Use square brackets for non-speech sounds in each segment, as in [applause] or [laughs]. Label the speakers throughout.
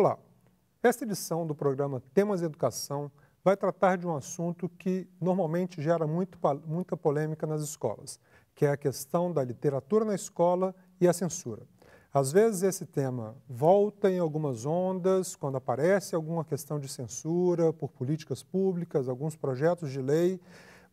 Speaker 1: Olá, esta edição do programa Temas Educação vai tratar de um assunto que normalmente gera muito, muita polêmica nas escolas, que é a questão da literatura na escola e a censura. Às vezes esse tema volta em algumas ondas quando aparece alguma questão de censura por políticas públicas, alguns projetos de lei,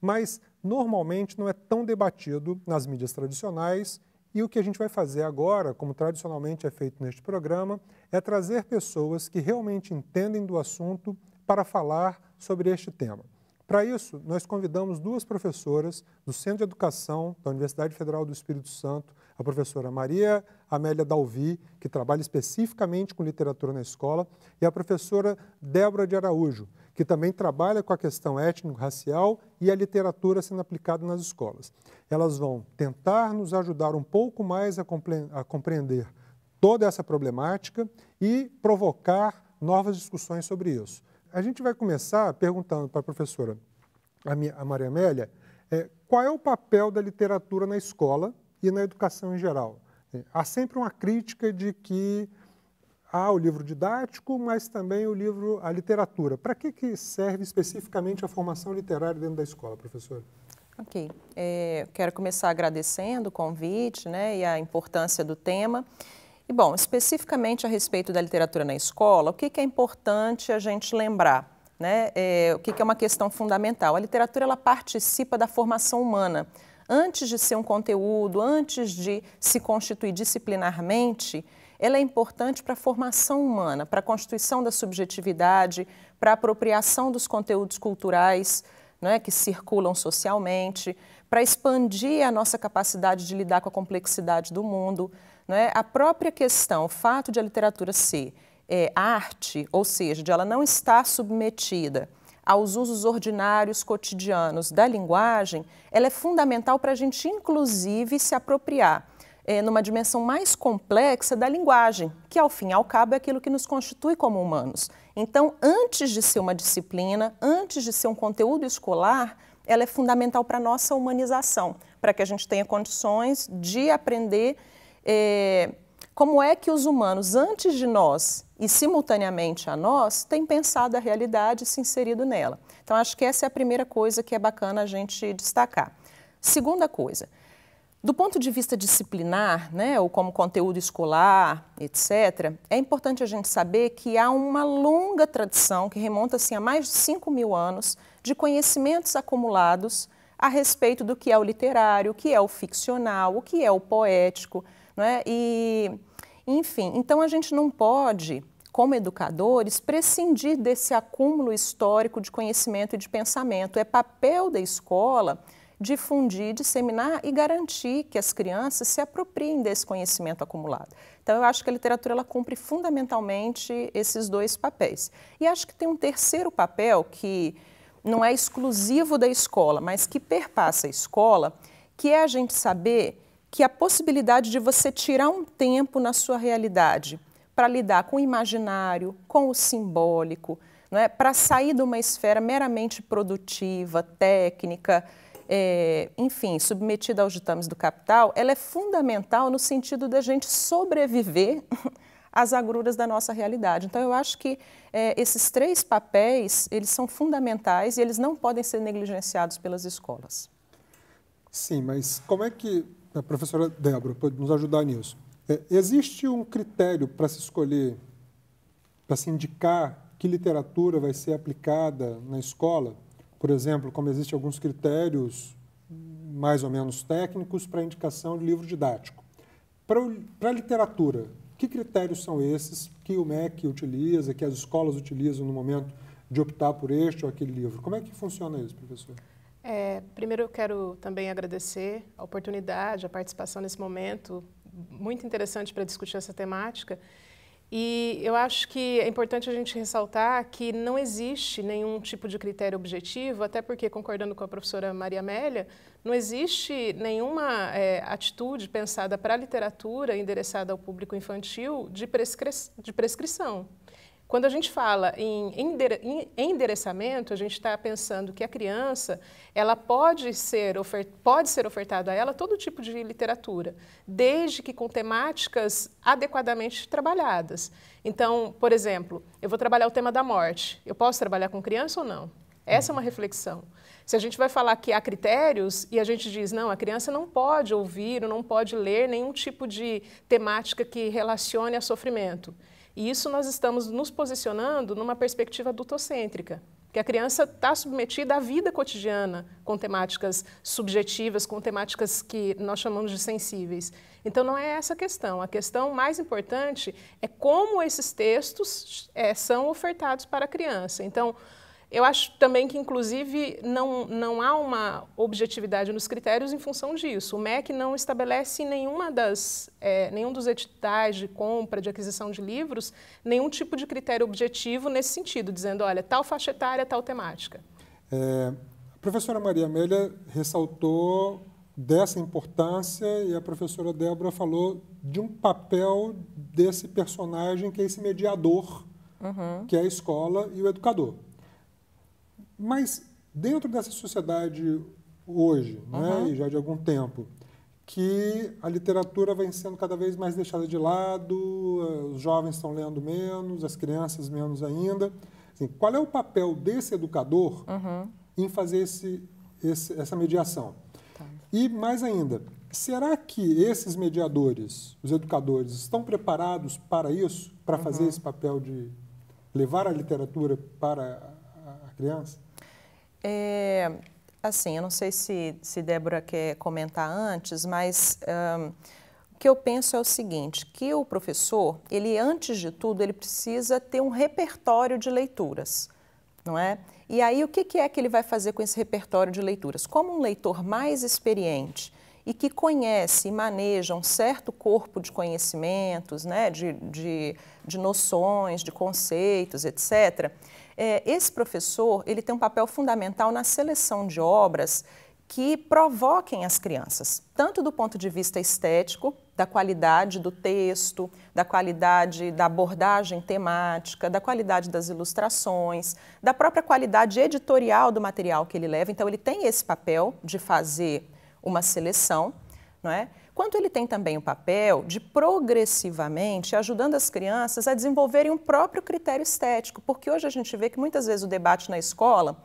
Speaker 1: mas normalmente não é tão debatido nas mídias tradicionais e o que a gente vai fazer agora, como tradicionalmente é feito neste programa, é trazer pessoas que realmente entendem do assunto para falar sobre este tema. Para isso, nós convidamos duas professoras do Centro de Educação da Universidade Federal do Espírito Santo, a professora Maria Amélia Dalvi, que trabalha especificamente com literatura na escola, e a professora Débora de Araújo, que também trabalha com a questão étnico-racial e a literatura sendo aplicada nas escolas. Elas vão tentar nos ajudar um pouco mais a, compre a compreender toda essa problemática e provocar novas discussões sobre isso. A gente vai começar perguntando para a professora a, minha, a Maria Amélia é, qual é o papel da literatura na escola e na educação em geral. É, há sempre uma crítica de que há o livro didático, mas também o livro, a literatura. Para que, que serve especificamente a formação literária dentro da escola, professora?
Speaker 2: Ok. É, quero começar agradecendo o convite né, e a importância do tema. E, bom, especificamente a respeito da literatura na escola, o que, que é importante a gente lembrar? Né? É, o que, que é uma questão fundamental? A literatura ela participa da formação humana. Antes de ser um conteúdo, antes de se constituir disciplinarmente, ela é importante para a formação humana, para a constituição da subjetividade, para a apropriação dos conteúdos culturais né, que circulam socialmente, para expandir a nossa capacidade de lidar com a complexidade do mundo. Né? A própria questão, o fato de a literatura ser é, arte, ou seja, de ela não estar submetida aos usos ordinários cotidianos da linguagem, ela é fundamental para a gente, inclusive, se apropriar é, numa dimensão mais complexa da linguagem, que ao fim e ao cabo é aquilo que nos constitui como humanos. Então, antes de ser uma disciplina, antes de ser um conteúdo escolar, ela é fundamental para a nossa humanização, para que a gente tenha condições de aprender é, como é que os humanos, antes de nós e simultaneamente a nós, têm pensado a realidade e se inserido nela. Então, acho que essa é a primeira coisa que é bacana a gente destacar. Segunda coisa, do ponto de vista disciplinar, né, ou como conteúdo escolar, etc., é importante a gente saber que há uma longa tradição que remonta assim, a mais de 5 mil anos de conhecimentos acumulados a respeito do que é o literário, o que é o ficcional, o que é o poético. Né? E, enfim, então a gente não pode, como educadores, prescindir desse acúmulo histórico de conhecimento e de pensamento. É papel da escola difundir, disseminar e garantir que as crianças se apropriem desse conhecimento acumulado. Então, eu acho que a literatura ela cumpre fundamentalmente esses dois papéis. E acho que tem um terceiro papel que não é exclusivo da escola, mas que perpassa a escola, que é a gente saber que a possibilidade de você tirar um tempo na sua realidade para lidar com o imaginário, com o simbólico, é né, para sair de uma esfera meramente produtiva, técnica, é, enfim, submetida aos ditames do capital, ela é fundamental no sentido da gente sobreviver [laughs] às agruras da nossa realidade. Então, eu acho que é, esses três papéis, eles são fundamentais e eles não podem ser negligenciados pelas escolas.
Speaker 1: Sim, mas como é que a eh, professora Débora pode nos ajudar nisso? É, existe um critério para se escolher, para se indicar que literatura vai ser aplicada na escola? por exemplo, como existem alguns critérios mais ou menos técnicos para indicação de livro didático. Para, a literatura, que critérios são esses que o MEC utiliza, que as escolas utilizam no momento de optar por este ou aquele livro? Como é que funciona isso, professor?
Speaker 3: É, primeiro, eu quero também agradecer a oportunidade, a participação nesse momento, muito interessante para discutir essa temática. E eu acho que é importante a gente ressaltar que não existe nenhum tipo de critério objetivo, até porque, concordando com a professora Maria Amélia, não existe nenhuma é, atitude pensada para a literatura endereçada ao público infantil de, prescri de prescrição. Quando a gente fala em endereçamento, a gente está pensando que a criança ela pode ser, pode ser ofertado a ela todo tipo de literatura, desde que com temáticas adequadamente trabalhadas. Então, por exemplo, eu vou trabalhar o tema da morte. Eu posso trabalhar com criança ou não? Essa é uma reflexão. Se a gente vai falar que há critérios e a gente diz, não, a criança não pode ouvir ou não pode ler nenhum tipo de temática que relacione a sofrimento. E isso nós estamos nos posicionando numa perspectiva adultocêntrica, que a criança está submetida à vida cotidiana com temáticas subjetivas, com temáticas que nós chamamos de sensíveis. Então não é essa a questão. A questão mais importante é como esses textos é, são ofertados para a criança. Então eu acho também que, inclusive, não, não há uma objetividade nos critérios em função disso. O MEC não estabelece nenhuma das, é, nenhum dos editais de compra, de aquisição de livros, nenhum tipo de critério objetivo nesse sentido, dizendo, olha, tal faixa etária, tal temática.
Speaker 1: É, a professora Maria Amélia ressaltou dessa importância e a professora Débora falou de um papel desse personagem que é esse mediador, uhum. que é a escola e o educador. Mas dentro dessa sociedade hoje, uhum. e já de algum tempo, que a literatura vem sendo cada vez mais deixada de lado, os jovens estão lendo menos, as crianças menos ainda. Assim, qual é o papel desse educador uhum. em fazer esse, esse, essa mediação? Tá. E mais ainda, será que esses mediadores, os educadores, estão preparados para isso, para uhum. fazer esse papel de levar a literatura para a criança?
Speaker 2: É, assim, eu não sei se, se Débora quer comentar antes, mas um, o que eu penso é o seguinte, que o professor, ele antes de tudo, ele precisa ter um repertório de leituras, não é? E aí o que, que é que ele vai fazer com esse repertório de leituras? Como um leitor mais experiente e que conhece e maneja um certo corpo de conhecimentos, né, de, de, de noções, de conceitos, etc., é, esse professor ele tem um papel fundamental na seleção de obras que provoquem as crianças, tanto do ponto de vista estético, da qualidade do texto, da qualidade da abordagem temática, da qualidade das ilustrações, da própria qualidade editorial do material que ele leva. Então, ele tem esse papel de fazer uma seleção não é? Quanto ele tem também o papel de progressivamente ajudando as crianças a desenvolverem um próprio critério estético, porque hoje a gente vê que muitas vezes o debate na escola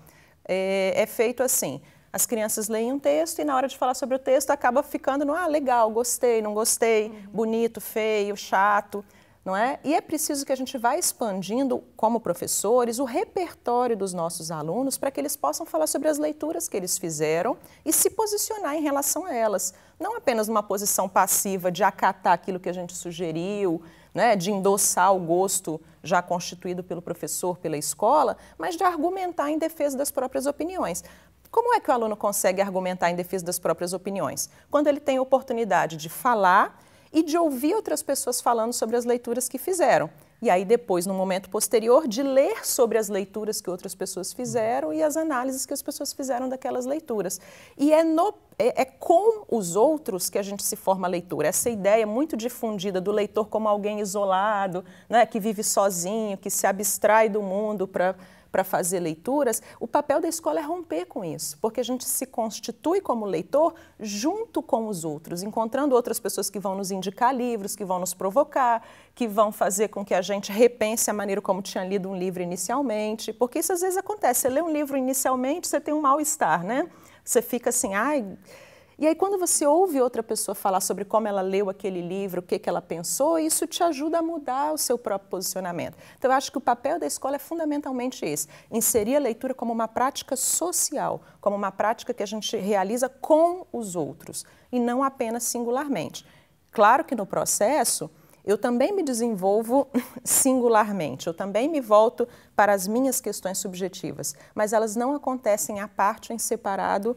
Speaker 2: é, é feito assim. As crianças leem um texto e na hora de falar sobre o texto acaba ficando no ah legal, gostei, não gostei, uhum. bonito, feio, chato não é? E é preciso que a gente vá expandindo, como professores, o repertório dos nossos alunos para que eles possam falar sobre as leituras que eles fizeram e se posicionar em relação a elas. Não apenas numa posição passiva de acatar aquilo que a gente sugeriu, né, de endossar o gosto já constituído pelo professor, pela escola, mas de argumentar em defesa das próprias opiniões. Como é que o aluno consegue argumentar em defesa das próprias opiniões? Quando ele tem a oportunidade de falar e de ouvir outras pessoas falando sobre as leituras que fizeram. E aí, depois, no momento posterior, de ler sobre as leituras que outras pessoas fizeram e as análises que as pessoas fizeram daquelas leituras. E é, no, é, é com os outros que a gente se forma a leitura. Essa ideia muito difundida do leitor como alguém isolado, né, que vive sozinho, que se abstrai do mundo para para fazer leituras, o papel da escola é romper com isso, porque a gente se constitui como leitor junto com os outros, encontrando outras pessoas que vão nos indicar livros, que vão nos provocar, que vão fazer com que a gente repense a maneira como tinha lido um livro inicialmente, porque isso às vezes acontece. Você lê um livro inicialmente, você tem um mal-estar, né? Você fica assim, ai. Ah, e aí, quando você ouve outra pessoa falar sobre como ela leu aquele livro, o que, que ela pensou, isso te ajuda a mudar o seu próprio posicionamento. Então, eu acho que o papel da escola é fundamentalmente esse: inserir a leitura como uma prática social, como uma prática que a gente realiza com os outros, e não apenas singularmente. Claro que no processo, eu também me desenvolvo [laughs] singularmente, eu também me volto para as minhas questões subjetivas, mas elas não acontecem à parte, em separado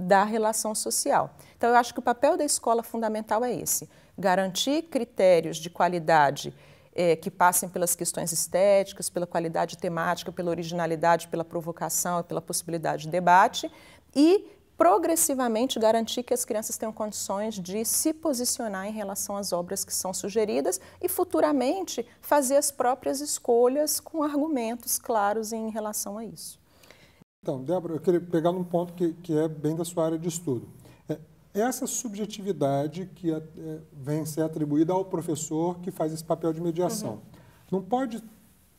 Speaker 2: da relação social. Então, eu acho que o papel da escola fundamental é esse: garantir critérios de qualidade é, que passem pelas questões estéticas, pela qualidade temática, pela originalidade, pela provocação, pela possibilidade de debate e progressivamente garantir que as crianças tenham condições de se posicionar em relação às obras que são sugeridas e futuramente fazer as próprias escolhas com argumentos claros em relação
Speaker 1: a isso. Então, Débora, eu queria pegar num ponto que, que é bem da sua área de estudo. É, essa subjetividade que é, é vem ser atribuída ao professor que faz esse papel de mediação, uhum. não pode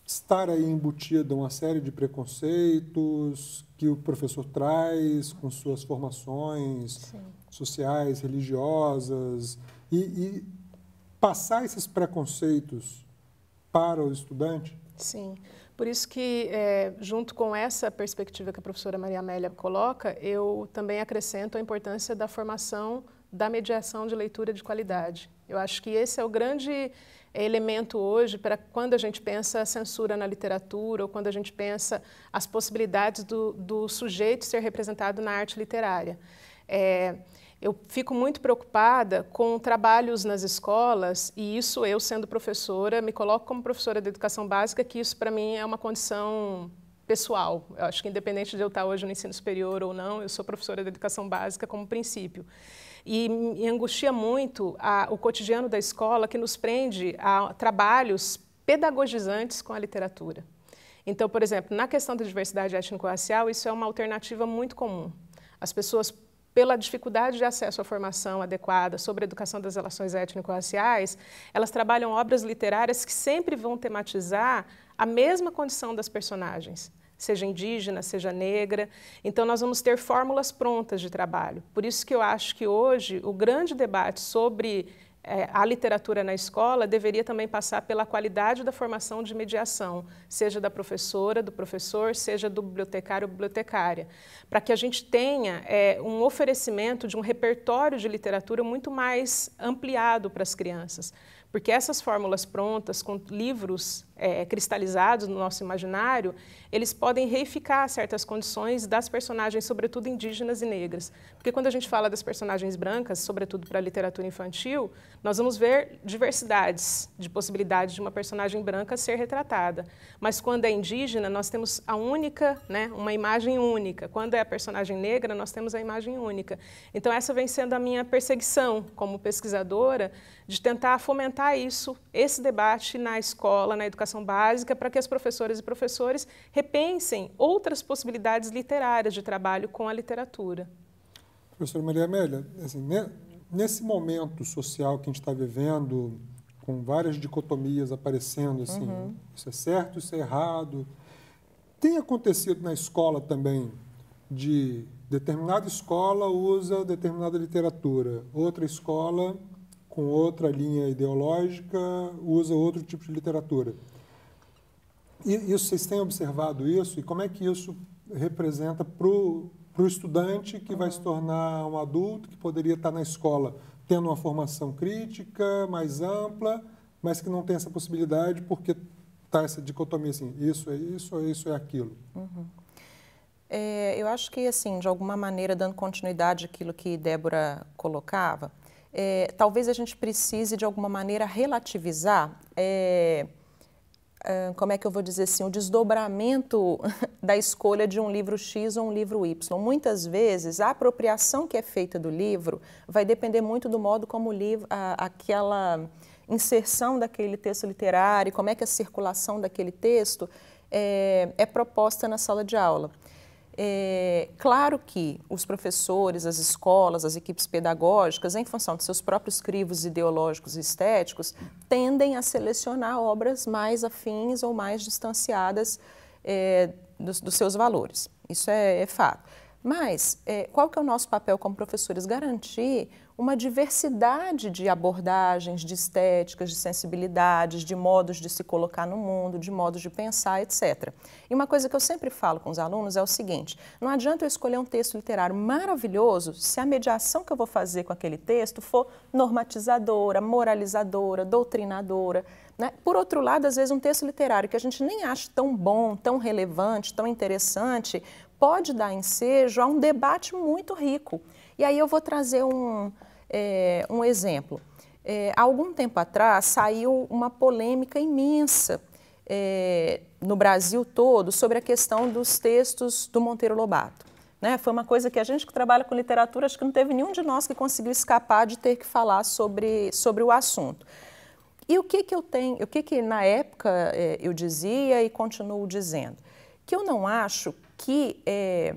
Speaker 1: estar aí embutida uma série de preconceitos que o professor traz com suas formações Sim. sociais, religiosas, e, e passar esses preconceitos para o estudante?
Speaker 3: Sim. Sim. Por isso que, é, junto com essa perspectiva que a professora Maria Amélia coloca, eu também acrescento a importância da formação da mediação de leitura de qualidade. Eu acho que esse é o grande é, elemento hoje para quando a gente pensa a censura na literatura ou quando a gente pensa as possibilidades do, do sujeito ser representado na arte literária. É, eu fico muito preocupada com trabalhos nas escolas, e isso eu, sendo professora, me coloco como professora de educação básica, que isso para mim é uma condição pessoal. Eu acho que independente de eu estar hoje no ensino superior ou não, eu sou professora de educação básica como princípio. E me angustia muito a, o cotidiano da escola que nos prende a trabalhos pedagogizantes com a literatura. Então, por exemplo, na questão da diversidade étnico-racial, isso é uma alternativa muito comum. As pessoas pela dificuldade de acesso à formação adequada sobre a educação das relações étnico-raciais, elas trabalham obras literárias que sempre vão tematizar a mesma condição das personagens, seja indígena, seja negra. Então, nós vamos ter fórmulas prontas de trabalho. Por isso que eu acho que hoje o grande debate sobre é, a literatura na escola deveria também passar pela qualidade da formação de mediação, seja da professora, do professor, seja do bibliotecário ou bibliotecária, para que a gente tenha é, um oferecimento de um repertório de literatura muito mais ampliado para as crianças. Porque essas fórmulas prontas, com livros é, cristalizados no nosso imaginário, eles podem reificar certas condições das personagens, sobretudo indígenas e negras. Porque quando a gente fala das personagens brancas, sobretudo para a literatura infantil, nós vamos ver diversidades de possibilidades de uma personagem branca ser retratada. Mas quando é indígena, nós temos a única, né, uma imagem única. Quando é a personagem negra, nós temos a imagem única. Então essa vem sendo a minha perseguição como pesquisadora de tentar fomentar isso, esse debate na escola, na educação educação básica para que as professoras e professores repensem outras possibilidades literárias de trabalho com a literatura.
Speaker 1: Professora Maria Amélia, assim, nesse momento social que a gente está vivendo, com várias dicotomias aparecendo, assim, uhum. isso é certo, isso é errado, tem acontecido na escola também de determinada escola usa determinada literatura, outra escola com outra linha ideológica usa outro tipo de literatura. E, e vocês têm observado isso? E como é que isso representa para o estudante que vai se tornar um adulto, que poderia estar na escola tendo uma formação crítica mais ampla, mas que não tem essa possibilidade porque está essa dicotomia assim, isso é isso, isso é aquilo.
Speaker 2: Uhum. É, eu acho que, assim, de alguma maneira, dando continuidade àquilo que Débora colocava, é, talvez a gente precise, de alguma maneira, relativizar... É, ah, como é que eu vou dizer assim, o desdobramento [laughs] da escolha de um livro X ou um livro Y. Muitas vezes, a apropriação que é feita do livro vai depender muito do modo como o livro, a, aquela inserção daquele texto literário, como é que a circulação daquele texto é, é proposta na sala de aula. É, claro que os professores, as escolas, as equipes pedagógicas, em função de seus próprios crivos ideológicos e estéticos, tendem a selecionar obras mais afins ou mais distanciadas é, dos, dos, seus valores. Isso é, é fato. Mas é, qual que é o nosso papel como professores? Garantir uma diversidade de abordagens, de estéticas, de sensibilidades, de modos de se colocar no mundo, de modos de pensar, etc. E uma coisa que eu sempre falo com os alunos é o seguinte: não adianta eu escolher um texto literário maravilhoso se a mediação que eu vou fazer com aquele texto for normatizadora, moralizadora, doutrinadora. Né? Por outro lado, às vezes um texto literário que a gente nem acha tão bom, tão relevante, tão interessante, pode dar ensejo a um debate muito rico. E aí eu vou trazer um, é, um exemplo. É, há algum tempo atrás saiu uma polêmica imensa é, no Brasil todo sobre a questão dos textos do Monteiro Lobato. Né? Foi uma coisa que a gente que trabalha com literatura, acho que não teve nenhum de nós que conseguiu escapar de ter que falar sobre, sobre o assunto. E o que, que eu tenho, o que, que na época é, eu dizia e continuo dizendo? Que eu não acho que é,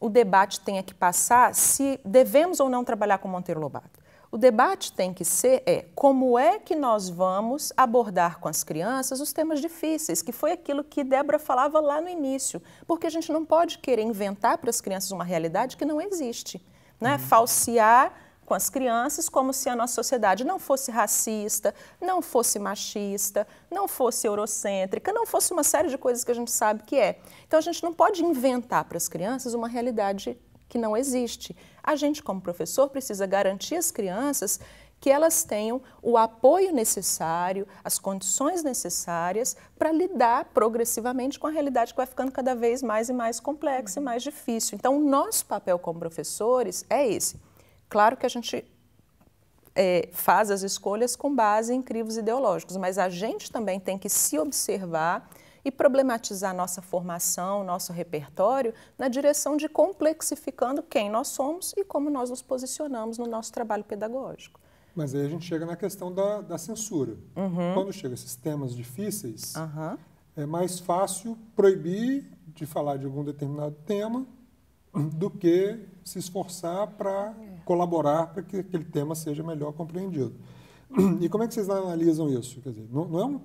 Speaker 2: o debate tenha que passar se devemos ou não trabalhar com Monteiro Lobato. O debate tem que ser é como é que nós vamos abordar com as crianças os temas difíceis, que foi aquilo que Débora falava lá no início, porque a gente não pode querer inventar para as crianças uma realidade que não existe, né? Uhum. Falsear com as crianças como se a nossa sociedade não fosse racista, não fosse machista, não fosse eurocêntrica, não fosse uma série de coisas que a gente sabe que é. Então a gente não pode inventar para as crianças uma realidade que não existe. A gente, como professor, precisa garantir às crianças que elas tenham o apoio necessário, as condições necessárias para lidar progressivamente com a realidade que vai ficando cada vez mais e mais complexa e mais difícil. Então, o nosso papel como professores é esse Claro que a gente é, faz as escolhas com base em crivos ideológicos, mas a gente também tem que se observar e problematizar nossa formação, nosso repertório, na direção de complexificando quem nós somos e como nós nos posicionamos no nosso trabalho pedagógico.
Speaker 1: Mas aí a gente chega na questão da, da censura. Uhum. Quando chegam esses temas difíceis, uhum. é mais fácil proibir de falar de algum determinado tema do que se esforçar para colaborar para que aquele tema seja melhor compreendido. E como é que vocês analisam isso? Quer dizer, não, não é um,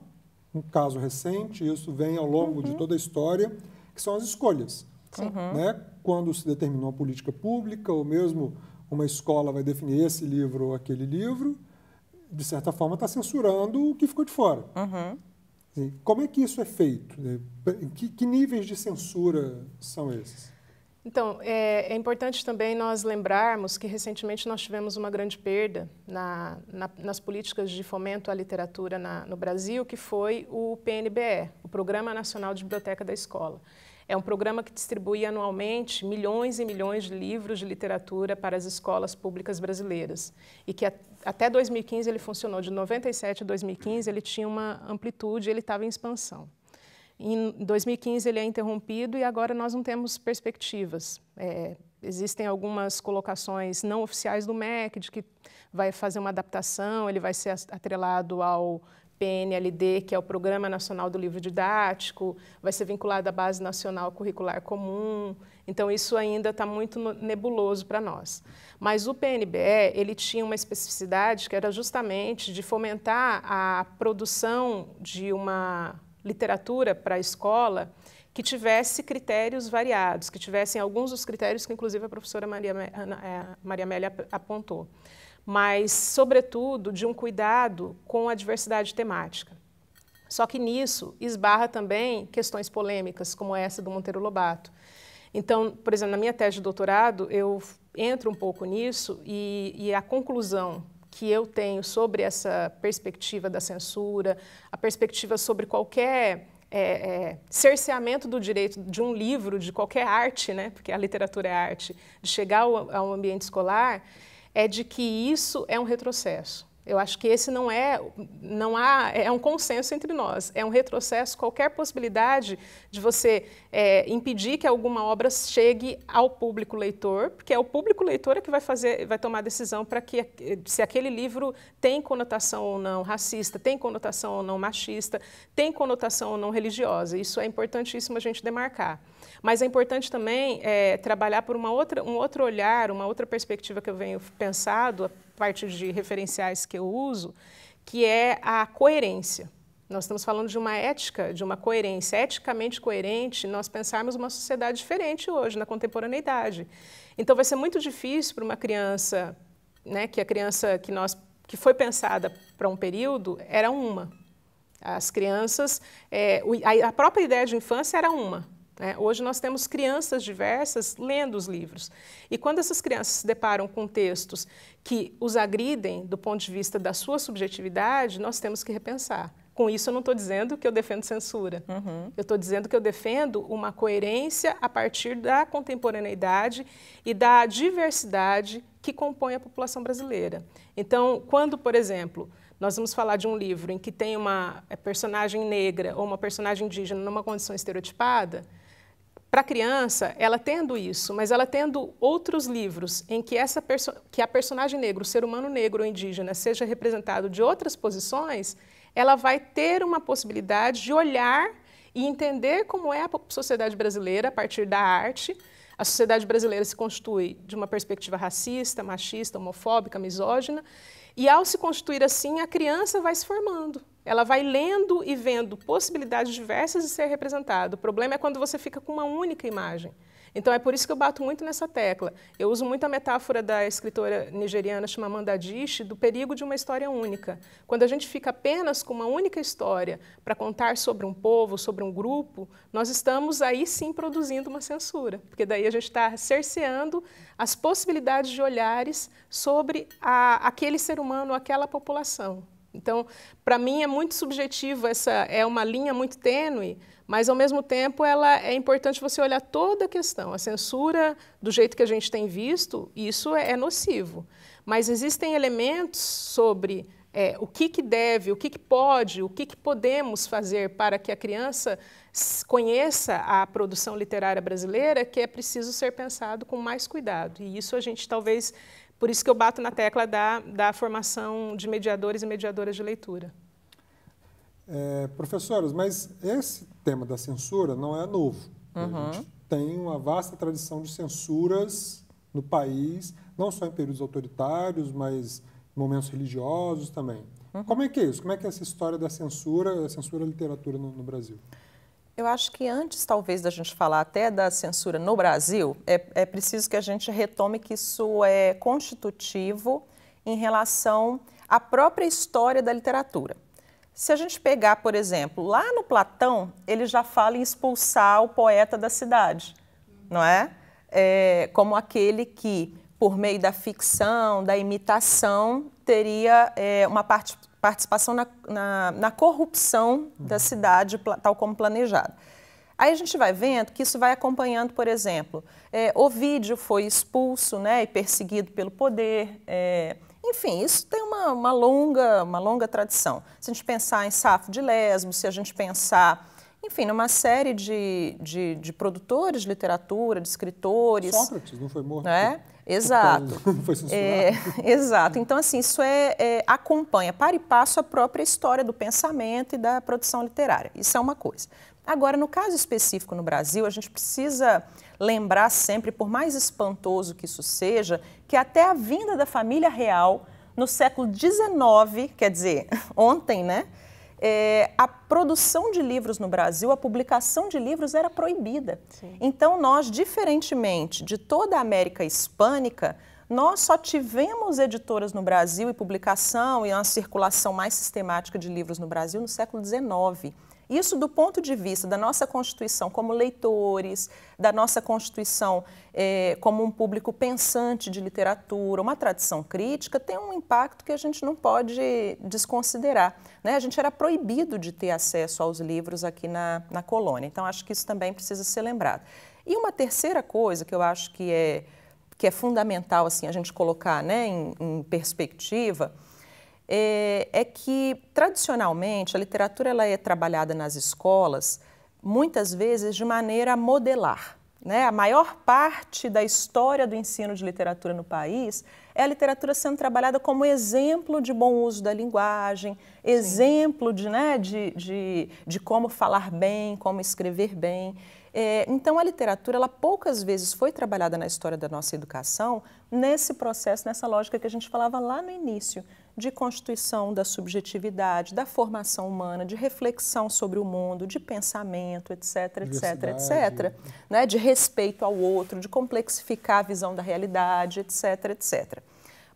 Speaker 1: um, caso recente, isso vem ao longo uhum. de toda a história, que são as escolhas. Uhum. Né? Quando se determina uma política pública, ou mesmo uma escola vai definir esse livro ou aquele livro, de certa forma está censurando o que ficou de fora. Uhum. Como é que isso é feito? Né? Que, que níveis de censura são esses?
Speaker 3: Então, é, é, importante também nós lembrarmos que recentemente nós tivemos uma grande perda na, na, nas políticas de fomento à literatura na, no Brasil, que foi o PNBE, o Programa Nacional de Biblioteca da Escola. É um programa que distribui anualmente milhões e milhões de livros de literatura para as escolas públicas brasileiras e que a, até 2015 ele funcionou de 97 a 2015 ele tinha uma amplitude, ele estava em expansão. Em 2015 ele é interrompido e agora nós não temos perspectivas. É, existem algumas colocações não oficiais do MEC de que vai fazer uma adaptação, ele vai ser atrelado ao PNLD, que é o Programa Nacional do Livro Didático, vai ser vinculado à Base Nacional Curricular Comum. Então, isso ainda está muito nebuloso para nós. Mas o PNBE, ele tinha uma especificidade que era justamente de fomentar a produção de uma literatura para a escola que tivesse critérios variados, que tivessem alguns dos critérios que, inclusive, a professora Maria, é, Maria Amélia apontou, mas, sobretudo, de um cuidado com a diversidade temática. Só que nisso esbarra também questões polêmicas, como essa do Monteiro Lobato. Então, por exemplo, na minha tese de doutorado, eu entro um pouco nisso e, e a conclusão que eu tenho sobre essa perspectiva da censura, a perspectiva sobre qualquer é, é, cerceamento do direito de um livro, de qualquer arte, né, porque a literatura é arte, de chegar ao, ao ambiente escolar, é de que isso é um retrocesso. Eu acho que esse não é, não há, é um consenso entre nós. É um retrocesso qualquer possibilidade de você é, impedir que alguma obra chegue ao público leitor, porque é o público leitor é que vai fazer, vai tomar a decisão para que se aquele livro tem conotação ou não racista, tem conotação ou não machista, tem conotação ou não religiosa. Isso é importantíssimo a gente demarcar. Mas é importante também é, trabalhar por uma outra, um outro olhar, uma outra perspectiva que eu venho pensado parte de referenciais que eu uso, que é a coerência. Nós estamos falando de uma ética, de uma coerência, eticamente coerente, nós pensarmos uma sociedade diferente hoje, na contemporaneidade. Então vai ser muito difícil para uma criança, né, que a criança que nós que foi pensada para um período era uma. As crianças, é, a própria ideia de infância era uma, né? Hoje nós temos crianças diversas lendo os livros. E quando essas crianças se deparam com textos que os agridem do ponto de vista da sua subjetividade, nós temos que repensar. Com isso, eu não estou dizendo que eu defendo censura. Uhum. Eu estou dizendo que eu defendo uma coerência a partir da contemporaneidade e da diversidade que compõe a população brasileira. Então, quando, por exemplo, nós vamos falar de um livro em que tem uma é, personagem negra ou uma personagem indígena numa condição estereotipada, para a criança, ela tendo isso, mas ela tendo outros livros em que, essa que a personagem negra, o ser humano negro ou indígena, seja representado de outras posições, ela vai ter uma possibilidade de olhar e entender como é a sociedade brasileira a partir da arte. A sociedade brasileira se constitui de uma perspectiva racista, machista, homofóbica, misógina, e ao se constituir assim, a criança vai se formando ela vai lendo e vendo possibilidades diversas de ser representado. O problema é quando você fica com uma única imagem. Então é por isso que eu bato muito nessa tecla. Eu uso muito a metáfora da escritora nigeriana Chimamanda Adichie do perigo de uma história única. Quando a gente fica apenas com uma única história para contar sobre um povo, sobre um grupo, nós estamos aí sim produzindo uma censura, porque daí a gente está cerceando as possibilidades de olhares sobre a, aquele ser humano, aquela população. Então, para mim é muito subjetivo, essa é uma linha muito tênue, mas ao mesmo tempo ela é importante você olhar toda a questão. A censura, do jeito que a gente tem visto, isso é, é nocivo. Mas existem elementos sobre é, o que, que deve, o que, que pode, o que, que podemos fazer para que a criança conheça a produção literária brasileira, que é preciso ser pensado com mais cuidado. E isso a gente talvez por isso que eu bato na tecla da, da formação de mediadores e mediadoras de leitura.
Speaker 1: É, professores, mas esse tema da censura não é novo. Uhum. A gente tem uma vasta tradição de censuras no país, não só em períodos autoritários, mas em momentos religiosos também. Uhum. Como é que é isso? Como é que é essa história da censura, da censura à literatura no, no Brasil?
Speaker 2: Eu acho que antes, talvez, da gente falar até da censura no Brasil, é, é preciso que a gente retome que isso é constitutivo em relação à própria história da literatura. Se a gente pegar, por exemplo, lá no Platão, ele já fala em expulsar o poeta da cidade, não é? é como aquele que, por meio da ficção, da imitação, teria é, uma parte participação na, na, na corrupção da uhum. cidade, tal como planejado. Aí a gente vai vendo que isso vai acompanhando, por exemplo, é, o vídeo foi expulso né, e perseguido pelo poder. É, enfim, isso tem uma, uma, longa, uma longa tradição. Se a gente pensar em Safo de Lesbos, se a gente pensar enfim, numa série de, de, de, produtores de literatura, de escritores. Sócrates não foi morto. Né? Exato. [laughs] Não foi É, [laughs] exato. Então, assim, isso é, é, acompanha para e passo a própria história do pensamento e da produção literária. Isso é uma coisa. Agora, no caso específico no Brasil, a gente precisa lembrar sempre, por mais espantoso que isso seja, que até a vinda da família real no século XIX, quer dizer, [laughs] ontem, né? é, a produção de livros no Brasil, a publicação de livros era proibida. Sim. Então, nós, diferentemente de toda a América hispânica, nós só tivemos editoras no Brasil e publicação e uma circulação mais sistemática de livros no Brasil no século XIX. Isso do ponto de vista da nossa Constituição como leitores, da nossa Constituição eh, como um público pensante de literatura, uma tradição crítica, tem um impacto que a gente não pode desconsiderar. Né? A gente era proibido de ter acesso aos livros aqui na, na colônia, então acho que isso também precisa ser lembrado. E uma terceira coisa que eu acho que é, que é fundamental assim, a gente colocar né, em, em perspectiva é, é que, tradicionalmente, a literatura ela é trabalhada nas escolas muitas vezes de maneira modelar. Né? A maior parte da história do ensino de literatura no país é a literatura sendo trabalhada como exemplo de bom uso da linguagem, exemplo de, né, de, de, de como falar bem, como escrever bem. É, então, a literatura, ela poucas vezes foi trabalhada na história da nossa educação nesse processo, nessa lógica que a gente falava lá no início, de constituição da subjetividade, da formação humana, de reflexão sobre o mundo, de pensamento, etc, etc, etc, né? de respeito ao outro, de complexificar a visão da realidade, etc, etc.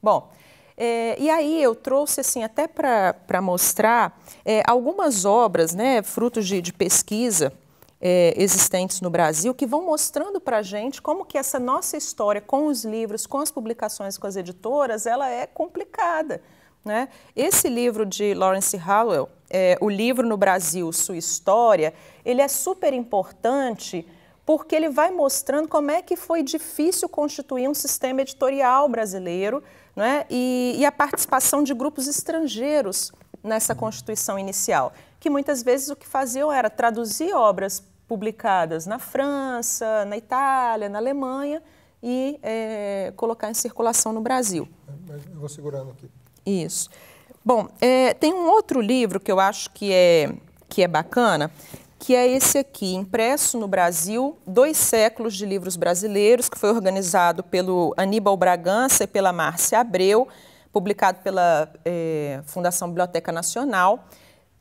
Speaker 2: Bom, é, e aí eu trouxe assim até para mostrar é, algumas obras, né, frutos de, de pesquisa é, existentes no Brasil que vão mostrando para a gente como que essa nossa história com os livros, com as publicações, com as editoras, ela é complicada. Né? Esse livro de Lawrence Hallowell, é, o livro no Brasil, sua história, ele é super importante porque ele vai mostrando como é que foi difícil constituir um sistema editorial brasileiro né? e, e a participação de grupos estrangeiros nessa constituição inicial, que muitas vezes o que faziam era traduzir obras publicadas na França, na Itália, na Alemanha e é, colocar em circulação no Brasil.
Speaker 1: Mas eu vou segurando aqui.
Speaker 2: Isso. Bom, é, tem um outro livro que eu acho que é, que é bacana, que é esse aqui, Impresso no Brasil, Dois Séculos de Livros Brasileiros, que foi organizado pelo Aníbal Bragança e pela Márcia Abreu, publicado pela é, Fundação Biblioteca Nacional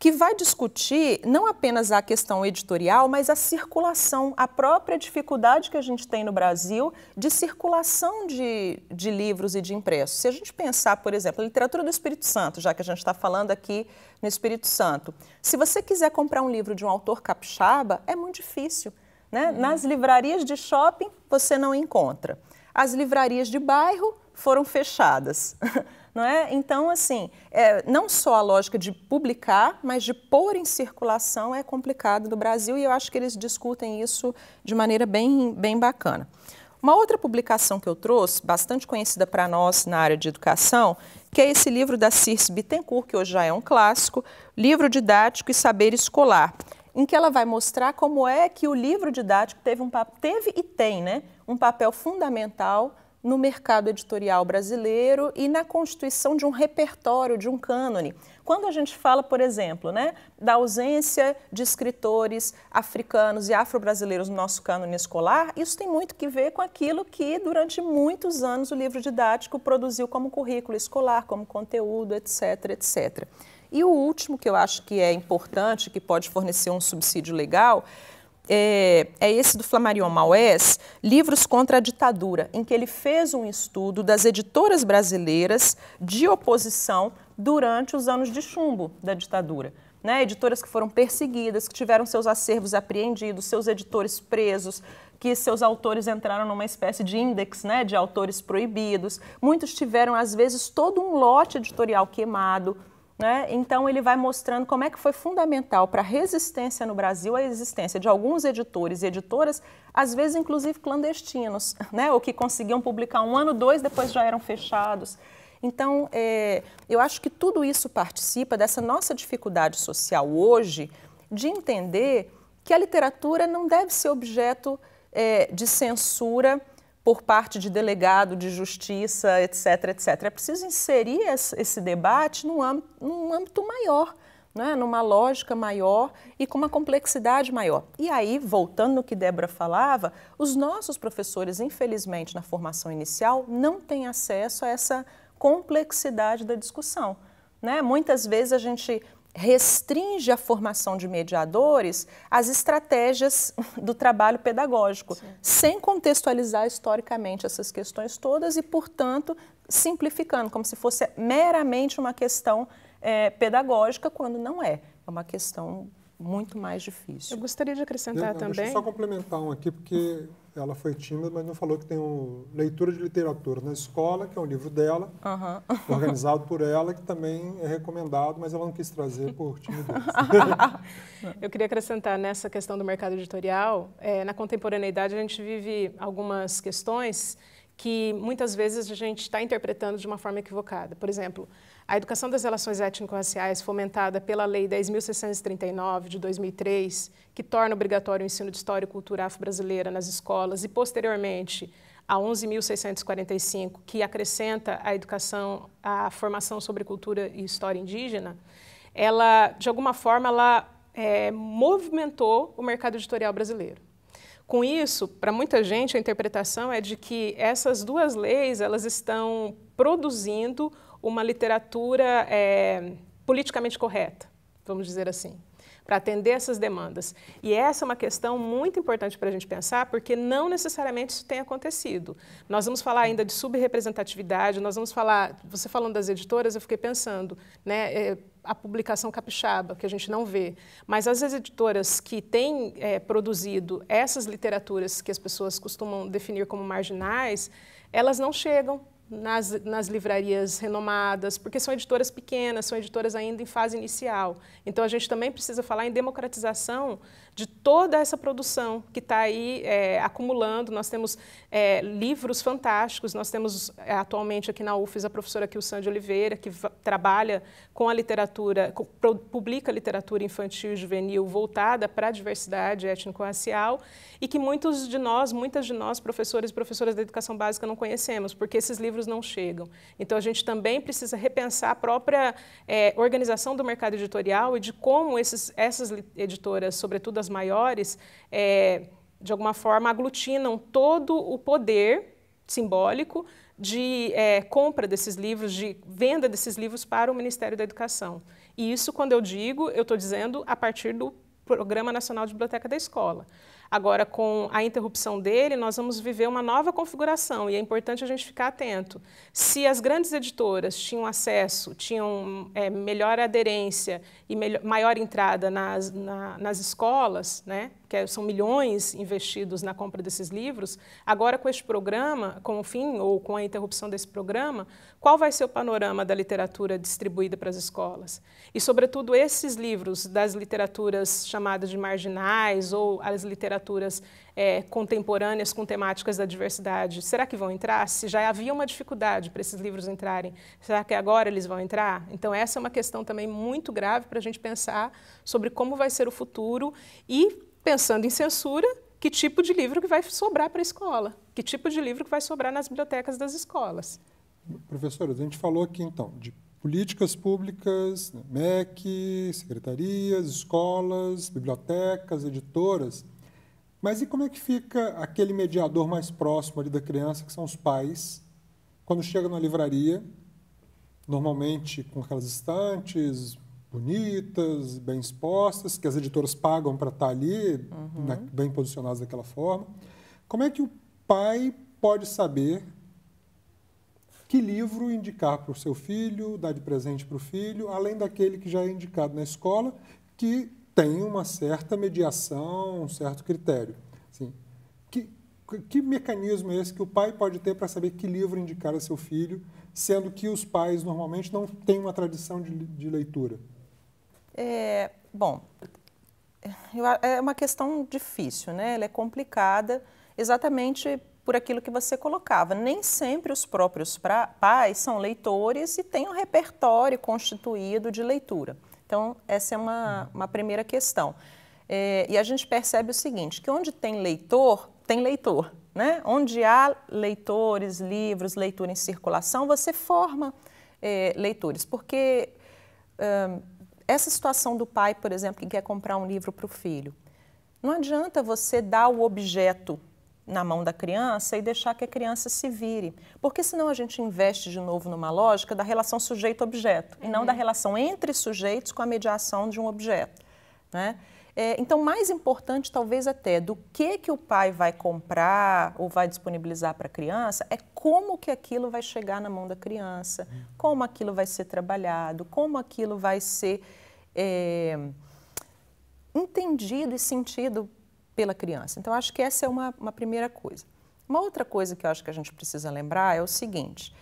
Speaker 2: que vai discutir não apenas a questão editorial, mas a circulação, a própria dificuldade que a gente tem no Brasil de circulação de, de livros e de impressos. Se a gente pensar, por exemplo, a literatura do Espírito Santo, já que a gente está falando aqui no Espírito Santo, se você quiser comprar um livro de um autor capixaba, é muito difícil. Né? Uhum. Nas livrarias de shopping, você não encontra. As livrarias de bairro foram fechadas. [laughs] Não é? Então, assim, é, não só a lógica de publicar, mas de pôr em circulação é complicada no Brasil e eu acho que eles discutem isso de maneira bem, bem bacana. Uma outra publicação que eu trouxe, bastante conhecida para nós na área de educação, que é esse livro da Circe Bittencourt, que hoje já é um clássico, Livro Didático e Saber Escolar, em que ela vai mostrar como é que o livro didático teve um teve e tem, né, um papel fundamental no mercado editorial brasileiro e na constituição de um repertório, de um cânone. Quando a gente fala, por exemplo, né, da ausência de escritores africanos e afro-brasileiros no nosso cânone escolar, isso tem muito que ver com aquilo que, durante muitos anos, o livro didático produziu como currículo escolar, como conteúdo, etc, etc. E o último, que eu acho que é importante, que pode fornecer um subsídio legal, é, é esse do Flamarion Maués, Livros contra a Ditadura, em que ele fez um estudo das editoras brasileiras de oposição durante os anos de chumbo da ditadura. Né? Editoras que foram perseguidas, que tiveram seus acervos apreendidos, seus editores presos, que seus autores entraram numa espécie de index né, de autores proibidos. Muitos tiveram, às vezes, todo um lote editorial queimado, né? Então, ele vai mostrando como é que foi fundamental para a resistência no Brasil a existência de alguns editores e editoras, às vezes inclusive clandestinos, [laughs] né? ou que conseguiam publicar um ano, dois, depois já eram fechados. Então, é, eu acho que tudo isso participa dessa nossa dificuldade social hoje de entender que a literatura não deve ser objeto é, de censura por parte de delegado de justiça, etc, etc. É preciso inserir esse debate num âmbito, num âmbito maior, né? numa lógica maior e com uma complexidade maior. E aí, voltando no que Débora falava, os nossos professores, infelizmente, na formação inicial, não têm acesso a essa complexidade da discussão. Né? Muitas vezes a gente restringe a formação de mediadores às estratégias [laughs] do trabalho pedagógico, Sim. sem contextualizar historicamente essas questões todas e, portanto, simplificando, como se fosse meramente uma questão é, pedagógica, quando não é. É uma questão muito mais difícil. Eu gostaria de acrescentar eu, eu também. Deixa eu só
Speaker 1: complementar um aqui, porque ela foi tímida, mas não falou que tem o Leitura de Literatura na Escola, que é um livro dela, uhum. [laughs] organizado por ela, que também é recomendado, mas ela não quis trazer por timidez.
Speaker 3: [laughs] Eu queria acrescentar nessa questão do mercado editorial, é, na contemporaneidade a gente vive algumas questões que muitas vezes a gente está interpretando de uma forma equivocada. Por exemplo, a educação das relações étnico-raciais, fomentada pela Lei 10.639 de 2003, que torna obrigatório o ensino de história e cultura afro-brasileira nas escolas, e posteriormente a 11.645, que acrescenta a educação, a formação sobre cultura e história indígena, ela, de alguma forma, ela é, movimentou o mercado editorial brasileiro. Com isso, para muita gente, a interpretação é de que essas duas leis elas estão produzindo uma literatura é, politicamente correta, vamos dizer assim para atender essas demandas. E essa é uma questão muito importante para a gente pensar, porque não necessariamente isso tem acontecido. Nós vamos falar ainda de subrepresentatividade, nós vamos falar, você falando das editoras, eu fiquei pensando, né? É, a publicação capixaba, que a gente não vê. Mas as editoras que têm é, produzido essas literaturas que as pessoas costumam definir como marginais, elas não chegam nas, nas livrarias renomadas, porque são editoras pequenas, são editoras ainda em fase inicial. Então a gente também precisa falar em democratização de toda essa produção que está aí é, acumulando. Nós temos é, livros fantásticos, nós temos é, atualmente aqui na UFES a professora Kilsan Oliveira, que trabalha com a literatura, com, publica literatura infantil e juvenil voltada para a diversidade étnico-racial e que muitos de nós, muitas de nós, professores e professoras da educação básica, não conhecemos, porque esses livros não chegam. Então a gente também precisa repensar a própria é, organização do mercado editorial e de como esses, essas editoras, sobretudo as maiores, é, de alguma forma, aglutinam todo o poder simbólico de é, compra desses livros, de venda desses livros para o Ministério da Educação. E isso, quando eu digo, eu estou dizendo a partir do Programa Nacional de Biblioteca da Escola. Agora, com a interrupção dele, nós vamos viver uma nova configuração e é importante a gente ficar atento. Se as grandes editoras tinham acesso, tinham é, melhor aderência e melhor, maior entrada nas, na, nas escolas, né, que é, são milhões investidos na compra desses livros, agora com este programa, com o fim ou com a interrupção desse programa, qual vai ser o panorama da literatura distribuída para as escolas? E, sobretudo, esses livros das literaturas chamadas de marginais ou as literaturas literaturas é, contemporâneas com temáticas da diversidade, será que vão entrar? Se já havia uma dificuldade para esses livros entrarem, será que agora eles vão entrar? Então, essa é uma questão também muito grave para a gente pensar sobre como vai ser o futuro e, pensando em censura, que tipo de livro que vai sobrar para a escola, que tipo de livro que vai sobrar nas bibliotecas das escolas.
Speaker 1: Professora, a gente falou aqui então de políticas públicas, né, MEC, secretarias, escolas, bibliotecas, editoras. Mas e como é que fica aquele mediador mais próximo ali da criança, que são os pais, quando chega na livraria, normalmente com aquelas estantes bonitas, bem expostas, que as editoras pagam para estar tá ali, uhum. na, né, bem posicionadas daquela forma. Como é que o pai pode saber que livro indicar para o seu filho, dar de presente para o filho, além daquele que já é indicado na escola, que tem uma certa mediação, um certo critério. Assim, que, que mecanismo é esse que o pai pode ter para saber que livro indicar a seu filho, sendo que os pais normalmente não têm uma tradição de, de leitura?
Speaker 2: É, bom, é uma questão difícil, né? Ela é complicada, exatamente por aquilo que você colocava. Nem sempre os próprios pra, pais são leitores e têm um repertório constituído de leitura. Então, essa é uma, uhum. uma primeira questão. É, e a gente percebe o seguinte, que onde tem leitor, tem leitor. Né? Onde há leitores, livros, leitura em circulação, você forma é, leitores, porque hum, essa situação do pai, por exemplo, que quer comprar um livro para o filho, não adianta você dar o objeto na mão da criança e deixar que a criança se vire. Porque senão a gente investe de novo numa lógica da relação sujeito-objeto uhum. e não da uhum. relação entre sujeitos com a mediação de um objeto. Né? É, então, mais importante talvez até do que, que o pai vai comprar ou vai disponibilizar para a criança é como que aquilo vai chegar na mão da criança, uhum. como aquilo vai ser trabalhado, como aquilo vai ser é, entendido e sentido pela criança. Então, acho que essa é uma, uma primeira coisa. Uma outra coisa que eu acho que a gente precisa lembrar é o seguinte: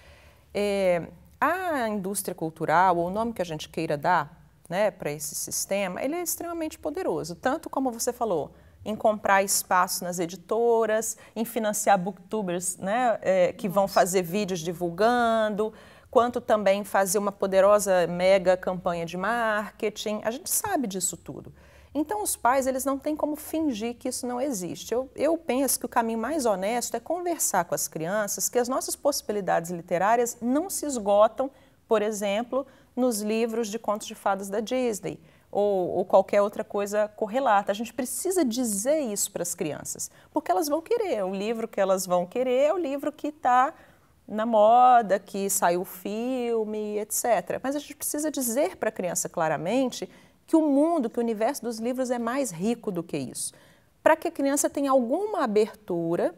Speaker 2: é, a indústria cultural, ou o nome que a gente queira dar né, para esse sistema, ele é extremamente poderoso, tanto como você falou, em comprar espaço nas editoras, em financiar booktubers né, é, que Nossa. vão fazer vídeos divulgando, quanto também fazer uma poderosa mega campanha de marketing. A gente sabe disso tudo. Então, os pais, eles não têm como fingir que isso não existe. Eu, eu penso que o caminho mais honesto é conversar com as crianças que as nossas possibilidades literárias não se esgotam, por exemplo, nos livros de contos de fadas da Disney ou, ou qualquer outra coisa correlata. A gente precisa dizer isso para as crianças, porque elas vão querer. O livro que elas vão querer é o livro que está na moda, que saiu o filme, etc. Mas a gente precisa dizer para a criança claramente que o mundo, que o universo dos livros é mais rico do que isso. Para que a criança tenha alguma abertura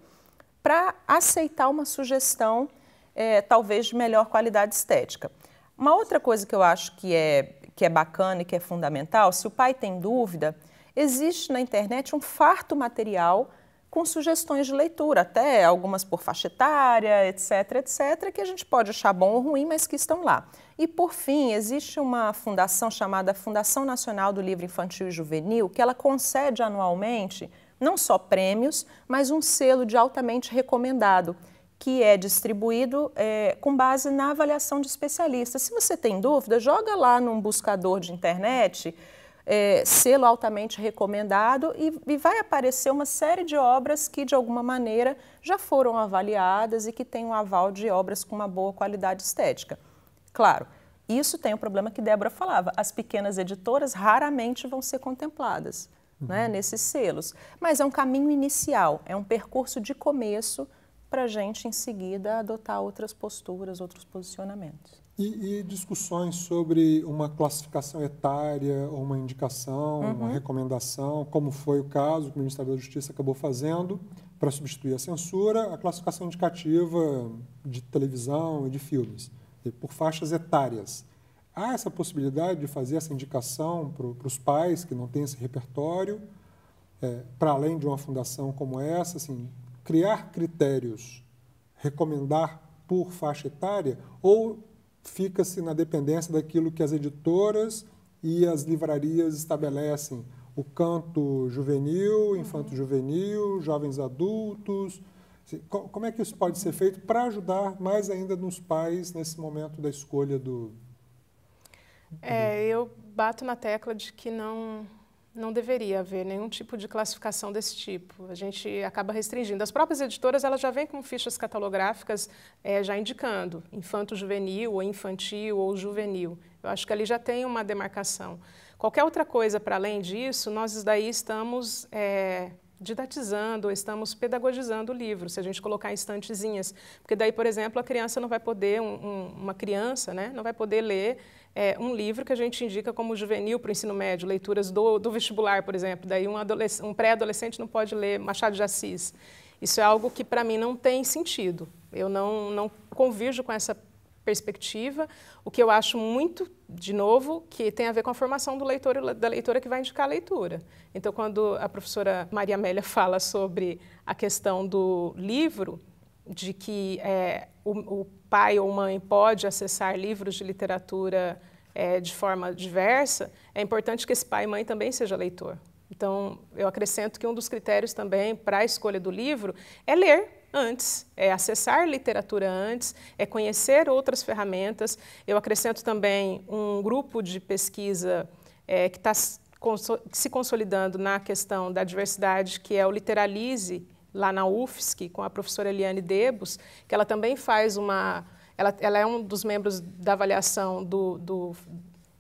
Speaker 2: para aceitar uma sugestão, é, talvez de melhor qualidade estética. Uma outra coisa que eu acho que é, que é bacana e que é fundamental, se o pai tem dúvida, existe na internet um farto material com sugestões de leitura, até algumas por faixa etária, etc, etc, que a gente pode achar bom ou ruim, mas que estão lá. E por fim, existe uma fundação chamada Fundação Nacional do Livro Infantil e Juvenil, que ela concede anualmente não só prêmios, mas um selo de altamente recomendado, que é distribuído é, com base na avaliação de especialistas. Se você tem dúvida, joga lá num buscador de internet é, selo altamente recomendado e, e, vai aparecer uma série de obras que, de alguma maneira, já foram avaliadas e que têm um aval de obras com uma boa qualidade estética. Claro, isso tem o um problema que Débora falava, as pequenas editoras raramente vão ser contempladas né, uhum. né, nesses selos, mas é um caminho inicial, é um percurso de começo para a gente, em seguida, adotar outras posturas, outros posicionamentos.
Speaker 1: E, e, discussões sobre uma classificação etária, ou uma indicação, uhum. uma recomendação, como foi o caso que o Ministério da Justiça acabou fazendo para substituir a censura, a classificação indicativa de televisão e de filmes, por faixas etárias. Há essa possibilidade de fazer essa indicação para os pais que não têm esse repertório, é, para além de uma fundação como essa, assim, criar critérios, recomendar por faixa etária, ou fica-se na dependência daquilo que as editoras e as livrarias estabelecem. O canto juvenil, infanto-juvenil, jovens adultos. Como é que isso pode ser feito para ajudar mais ainda nos pais nesse momento da escolha do.
Speaker 3: É, eu bato na tecla de que não não deveria haver nenhum tipo de classificação desse tipo. A gente acaba restringindo. As próprias editoras elas já vêm com fichas catalográficas é, já indicando infanto-juvenil, ou infantil, ou juvenil. Eu acho que ali já tem uma demarcação. Qualquer outra coisa para além disso, nós daí estamos é, didatizando, estamos pedagogizando o livro, se a gente colocar estantezinhas. Porque daí, por exemplo, a criança não vai poder, um, um, uma criança né, não vai poder ler é, um livro que a gente indica como juvenil para o ensino médio, leituras do, do vestibular, por exemplo. Daí um, um pré-adolescente não pode ler Machado de Assis. Isso é algo que para mim não tem sentido. Eu não, não convirjo com essa perspectiva, o que eu acho muito, de novo, que tem a ver com a formação do leitor e da leitora que vai indicar a leitura. Então, quando a professora Maria Amélia [laughs] fala sobre a questão do livro, de que é, o, o, pai ou mãe pode acessar livros de literatura é, de forma diversa, é importante que esse pai e mãe também seja leitor. Então, eu acrescento que um dos critérios também para a escolha do livro é ler antes, é acessar literatura antes, é conhecer outras ferramentas. Eu acrescento também um grupo de pesquisa é, que está se consolidando na questão da diversidade, que é o Literalize, lá na UFSC, com a professora Eliane Debus, que ela também faz uma. Ela, ela é um dos membros da avaliação do, do,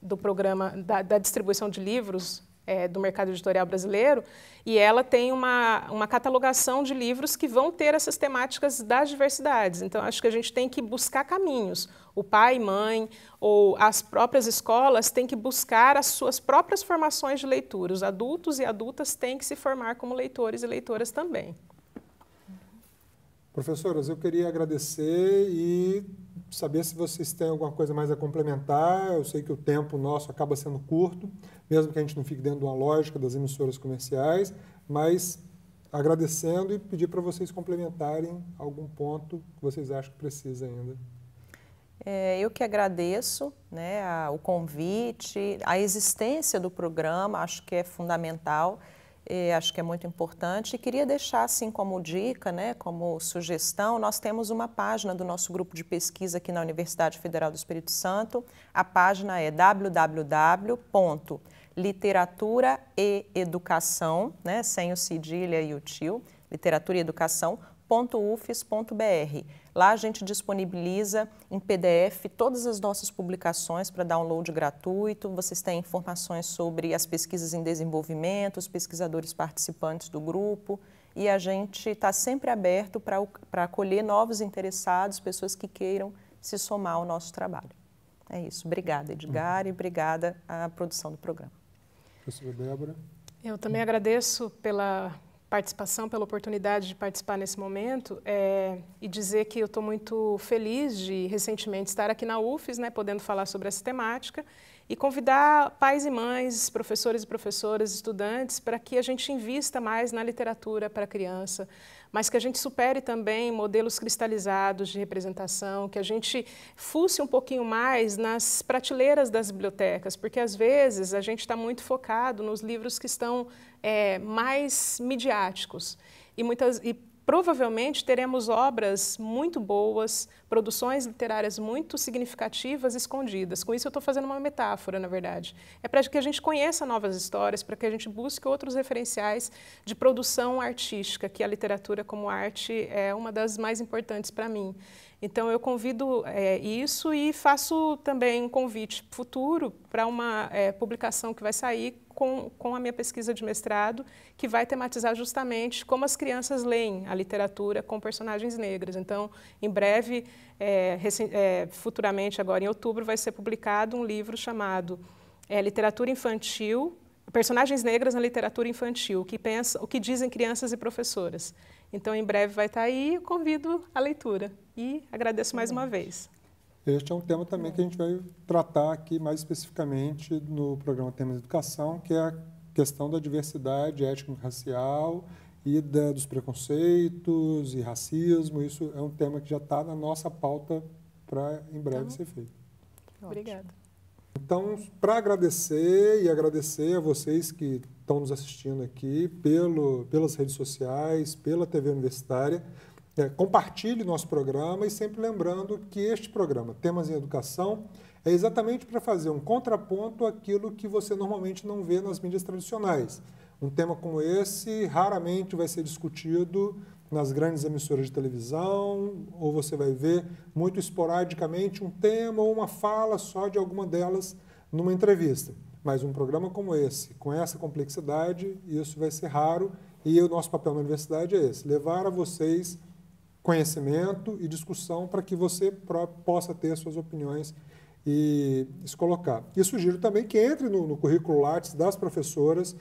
Speaker 3: do programa da, da, distribuição de livros é, do mercado editorial brasileiro, e ela tem uma, uma catalogação de livros que vão ter essas temáticas das diversidades. Então, acho que a gente tem que buscar caminhos. O pai e mãe, ou as próprias escolas, têm que buscar as suas próprias formações de leitura. Os adultos e adultas têm que se formar como leitores e leitoras também.
Speaker 1: Professoras, eu queria agradecer e saber se vocês têm alguma coisa mais a complementar. Eu sei que o tempo nosso acaba sendo curto, mesmo que a gente não fique dentro de uma lógica das emissoras comerciais, mas agradecendo e pedir para vocês complementarem algum ponto que vocês acham que precisa ainda.
Speaker 2: É, eu que agradeço né, a, o convite, a existência do programa, acho que é fundamental. E é, acho que é muito importante. E queria deixar, assim, como dica, né, como sugestão, nós temos uma página do nosso grupo de pesquisa aqui na Universidade Federal do Espírito Santo. A página é www.literatura e educação, né, sem o cedilha e o tio, literatura e educação, www.ufes.br. Lá a gente disponibiliza em PDF todas as nossas publicações para download gratuito. Vocês têm informações sobre as pesquisas em desenvolvimento, os pesquisadores participantes do grupo. E a gente está sempre aberto para acolher novos interessados, pessoas que queiram se somar ao nosso trabalho. É isso. Obrigada, Edgar, e obrigada à produção do programa.
Speaker 1: Professora Débora.
Speaker 3: Eu também agradeço pela participação, pela oportunidade de participar nesse momento é, e dizer que eu estou muito feliz de recentemente estar aqui na UFES, né, podendo falar sobre essa temática e convidar pais e mães, professores e professoras, estudantes, para que a gente invista mais na literatura para criança, mas que a gente supere também modelos cristalizados de representação, que a gente fuce um pouquinho mais nas prateleiras das bibliotecas, porque às vezes a gente está muito focado nos livros que estão é, mais midiáticos. E, muitas, e provavelmente teremos obras muito boas, produções literárias muito significativas escondidas. Com isso, eu estou fazendo uma metáfora, na verdade. É para que a gente conheça novas histórias, para que a gente busque outros referenciais de produção artística, que a literatura como arte é uma das mais importantes para mim. Então, eu convido é, isso e faço também um convite futuro para uma é, publicação que vai sair com, com a minha pesquisa de mestrado, que vai tematizar justamente como as crianças leem a literatura com personagens negras. Então, em breve, é, é futuramente, agora em outubro, vai ser publicado um livro chamado é, Literatura Infantil, personagens negras na literatura infantil, que pensa, o que dizem crianças e professoras. Então, em breve vai estar tá aí convido a leitura. E agradeço mais uma vez.
Speaker 1: Este é um tema também que a gente vai tratar aqui mais especificamente no programa Temas de Educação, que é a questão da diversidade étnico-racial e da, dos preconceitos e racismo. Isso é um tema que já está na nossa pauta para em breve então, ser feito. Obrigada. Então, para agradecer e agradecer a vocês que estão nos assistindo aqui, pelo, pelas redes sociais, pela TV Universitária. É, compartilhe nosso programa e sempre lembrando que este programa, Temas em Educação, é exatamente para fazer um contraponto àquilo que você normalmente não vê nas mídias tradicionais. Um tema como esse raramente vai ser discutido nas grandes emissoras de televisão, ou você vai ver muito esporadicamente um tema ou uma fala só de alguma delas numa entrevista. Mas um programa como esse, com essa complexidade, isso vai ser raro. E o nosso papel na universidade é esse: levar a vocês conhecimento e discussão para que você possa ter suas opiniões e se colocar. E sugiro também que entre no, no currículo Lattes das professoras,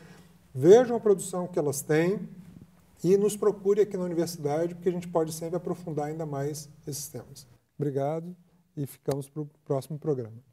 Speaker 1: vejam a produção que elas têm e nos procure aqui na universidade, porque a gente pode sempre aprofundar ainda mais esses temas. Obrigado e ficamos para o próximo programa.